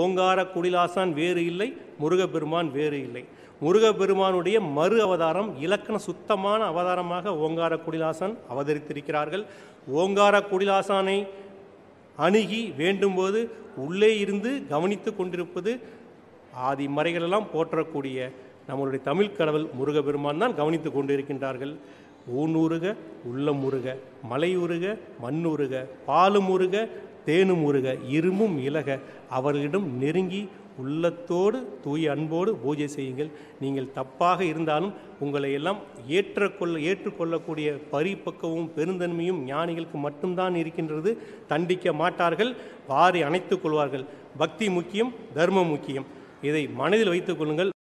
ஓங்கார குடிலாசான் வேறு இல்லை முருகப்பெருமான் வேறு இல்லை முருகப்பெருமானுடைய மறு அவதாரம் இலக்கண சுத்தமான அவதாரமாக ஓங்கார குடிலாசன் அவதரித்திருக்கிறார்கள் ஓங்கார குடிலாசானை அணுகி வேண்டும்போது உள்ளே இருந்து கவனித்து கொண்டிருப்பது ஆதி மறைகளெல்லாம் போற்றக்கூடிய நம்மளுடைய தமிழ் கடவுள் முருகப்பெருமான் தான் கவனித்து கொண்டிருக்கின்றார்கள் ஊனூருக உள்ளம் உருக மலை உருக மண் உருக பாலும் உருக தேனும் உருக இருமும் இலக அவர்களிடம் நெருங்கி உள்ளத்தோடு தூய அன்போடு பூஜை செய்யுங்கள் நீங்கள் தப்பாக இருந்தாலும் உங்களை எல்லாம் ஏற்றக்கொள்ள ஏற்றுக்கொள்ளக்கூடிய பரிபக்கமும் பெருந்தன்மையும் ஞானிகளுக்கு மட்டும்தான் இருக்கின்றது தண்டிக்க மாட்டார்கள் வாரி அணைத்துக் கொள்வார்கள் பக்தி முக்கியம் தர்மம் முக்கியம் இதை மனதில் வைத்துக் கொள்ளுங்கள்